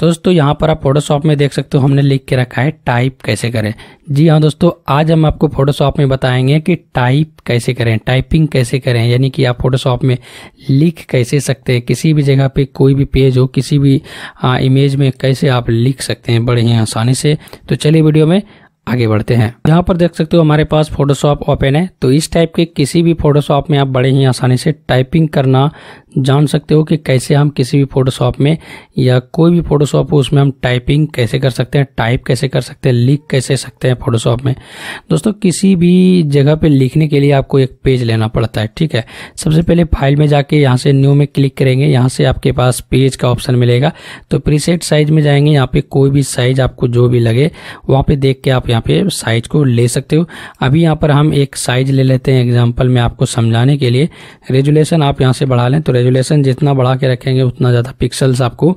तो दोस्तों यहाँ पर आप फोटोशॉप में देख सकते हो हमने लिख के रखा है टाइप कैसे करें जी हाँ दोस्तों आज हम आपको फोटोशॉप में बताएंगे कि टाइप कैसे करें टाइपिंग कैसे करें यानी कि आप फोटोशॉप में लिख कैसे सकते हैं किसी भी जगह पे कोई भी पेज हो किसी भी आ, इमेज में कैसे आप लिख सकते हैं बड़े ही आसानी से तो चलिए वीडियो में आगे बढ़ते हैं यहाँ पर देख सकते हो हमारे पास फोटोशॉप ओपन है तो इस टाइप के किसी भी फोटोशॉप में आप बड़े ही आसानी से टाइपिंग करना जान सकते हो कि कैसे हम किसी भी फोटोशॉप में या कोई भी फोटोशॉप हो उसमें हम टाइपिंग कैसे कर सकते हैं टाइप कैसे कर सकते हैं लिख कैसे सकते हैं फोटोशॉप में दोस्तों किसी भी जगह पे लिखने के लिए आपको एक पेज लेना पड़ता है ठीक है सबसे पहले फाइल में जाके यहाँ से न्यू में क्लिक करेंगे यहाँ से आपके पास पेज का ऑप्शन मिलेगा तो प्रीसेट साइज में जाएंगे यहाँ पे कोई भी साइज आपको जो भी लगे वहाँ पे देख के आप यहाँ पे साइज को ले सकते हो अभी यहाँ पर हम एक साइज ले लेते हैं एग्जाम्पल में आपको समझाने के लिए रेजुलेशन आप यहाँ से बढ़ा लें तो रेजुलेशन जितना बढ़ा के रखेंगे उतना ज़्यादा पिक्सल्स आपको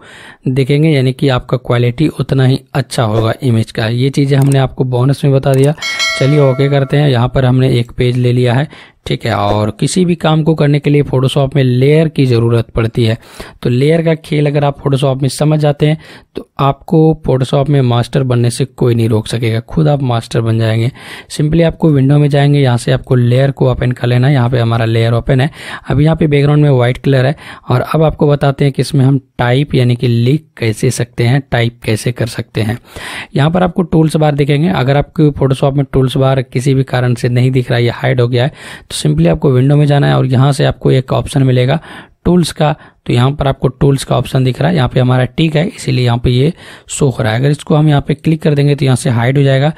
दिखेंगे यानी कि आपका क्वालिटी उतना ही अच्छा होगा इमेज का ये चीज़ें हमने आपको बोनस में बता दिया चलिए ओके करते हैं यहाँ पर हमने एक पेज ले लिया है ठीक है और किसी भी काम को करने के लिए फोटोशॉप में लेयर की ज़रूरत पड़ती है तो लेयर का खेल अगर आप फोटोशॉप में समझ जाते हैं तो आपको फोटोशॉप में मास्टर बनने से कोई नहीं रोक सकेगा खुद आप मास्टर बन जाएंगे सिंपली आपको विंडो में जाएंगे यहाँ से आपको लेयर को ओपन कर लेना है यहाँ पर हमारा लेयर ओपन है अब यहाँ पर बैकग्राउंड में वाइट कलर है और अब आपको बताते हैं कि इसमें हम टाइप यानी कि लिख कैसे सकते हैं टाइप कैसे कर सकते हैं यहाँ पर आपको टूल्स बार दिखेंगे अगर आपको फोटोशॉप में टूल्स बार किसी भी कारण से नहीं दिख रहा है या हाइड हो गया है तो सिंपली आपको विंडो में जाना है और यहाँ से आपको एक ऑप्शन मिलेगा टूल्स का तो यहाँ पर आपको टूल्स का ऑप्शन दिख रहा है यहाँ पे हमारा टिक है इसीलिए यहाँ पे ये शो हो रहा है अगर इसको हम यहाँ पे क्लिक कर देंगे तो यहाँ से हाइड हो जाएगा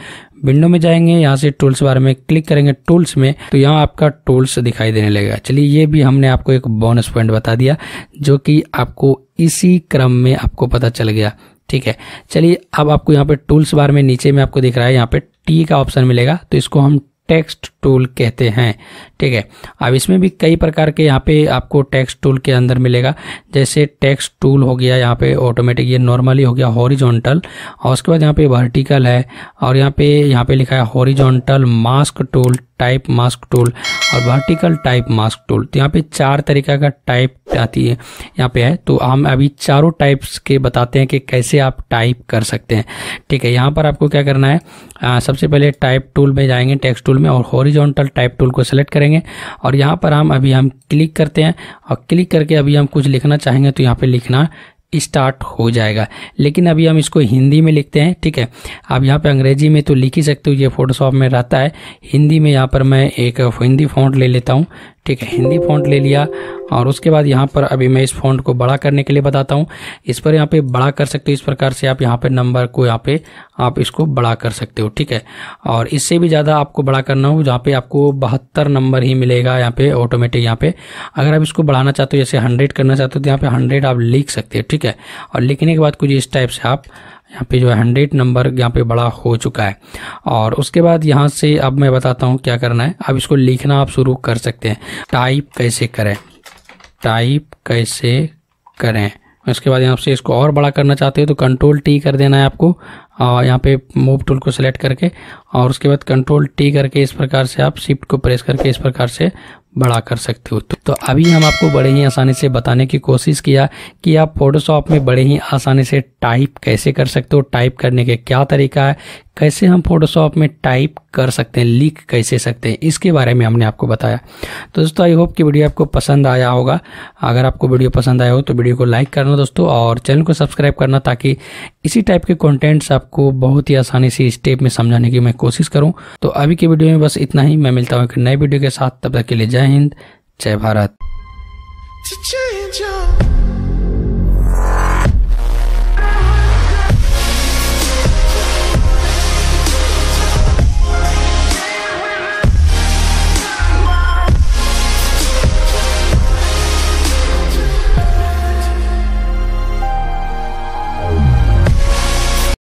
विंडो में जाएंगे यहाँ से टूल्स बारे में क्लिक करेंगे टूल्स में तो यहाँ आपका टूल्स दिखाई देने लगेगा चलिए ये भी हमने आपको एक बोनस पॉइंट बता दिया जो कि आपको इसी क्रम में आपको पता चल गया ठीक है चलिए अब आपको यहाँ पे टूल्स बार में नीचे में आपको दिख रहा है यहाँ पे टी का ऑप्शन मिलेगा तो इसको हम टेक्स्ट टूल कहते हैं ठीक है अब इसमें भी कई प्रकार के यहाँ पे आपको टेक्स्ट टूल के अंदर मिलेगा जैसे टेक्स्ट टूल हो गया यहाँ पे ऑटोमेटिक ये नॉर्मली हो गया हॉरिजॉन्टल और उसके बाद यहाँ पे वर्टिकल है और यहाँ पे यहाँ पे लिखा है horizontal mask tool type mask tool और वर्टिकल टाइप मास्क टूल तो यहाँ पे चार तरीका का टाइप पे आती है यहाँ पे है तो हम अभी चारों टाइप्स के बताते हैं कि कैसे आप टाइप कर सकते हैं ठीक है यहाँ पर आपको क्या करना है आ, सबसे पहले टाइप टूल में जाएंगे टेक्स्ट टूल में और हॉरिजॉन्टल टाइप टूल को सेलेक्ट करेंगे और यहाँ पर हम अभी हम क्लिक करते हैं और क्लिक करके अभी हम कुछ लिखना चाहेंगे तो यहाँ पर लिखना स्टार्ट हो जाएगा लेकिन अभी हम इसको हिंदी में लिखते हैं ठीक है अब यहाँ पे अंग्रेजी में तो लिख ही सकते हो ये फोटोशॉप में रहता है हिंदी में यहाँ पर मैं एक हिंदी फ़ॉन्ट ले लेता हूँ ठीक है हिंदी फ़ॉन्ट ले लिया और उसके बाद यहाँ पर अभी मैं इस फ़ॉन्ट को बड़ा करने के लिए बताता हूँ इस पर यहाँ पे बड़ा कर सकते हो इस प्रकार से आप यहाँ पे नंबर को यहाँ पे आप इसको बड़ा कर सकते हो ठीक है और इससे भी ज़्यादा आपको बड़ा करना हो जहाँ पे आपको बहत्तर नंबर ही मिलेगा यहाँ पे ऑटोमेटिक यहाँ पे अगर आप इसको बढ़ाना चाहते हो जैसे हंड्रेड करना चाहते हो तो यहाँ पे हंड्रेड आप लिख सकते हो ठीक है और लिखने के बाद कुछ इस टाइप से आप यहाँ पे जो है हंड्रेड नंबर यहाँ पे बड़ा हो चुका है और उसके बाद यहाँ से अब मैं बताता हूँ क्या करना है अब इसको लिखना आप शुरू कर सकते हैं टाइप कैसे करें टाइप कैसे करें उसके बाद यहाँ से इसको और बड़ा करना चाहते हो तो कंट्रोल टी कर देना है आपको और यहाँ पे मूव टूल को सिलेक्ट करके और उसके बाद कंट्रोल टी करके इस प्रकार से आप शिफ्ट को प्रेस करके इस प्रकार से बड़ा कर सकते हो तो अभी हम आपको बड़े ही आसानी से बताने की कोशिश किया कि आप फोटोशॉप में बड़े ही आसानी से टाइप कैसे कर सकते हो टाइप करने के क्या तरीका है कैसे हम फोटोशॉप में टाइप कर सकते हैं लिख कैसे सकते हैं इसके बारे में हमने आपको बताया तो दोस्तों आई होप कि वीडियो आपको पसंद आया होगा अगर आपको वीडियो पसंद आया हो तो वीडियो को लाइक करना दोस्तों और चैनल को सब्सक्राइब करना ताकि इसी टाइप के कंटेंट्स आपको बहुत ही आसानी से स्टेप में समझाने की मैं कोशिश करूँ तो अभी की वीडियो में बस इतना ही मैं मिलता हूँ एक नए वीडियो के साथ तब तक के लिए जाए हिंद जय भारत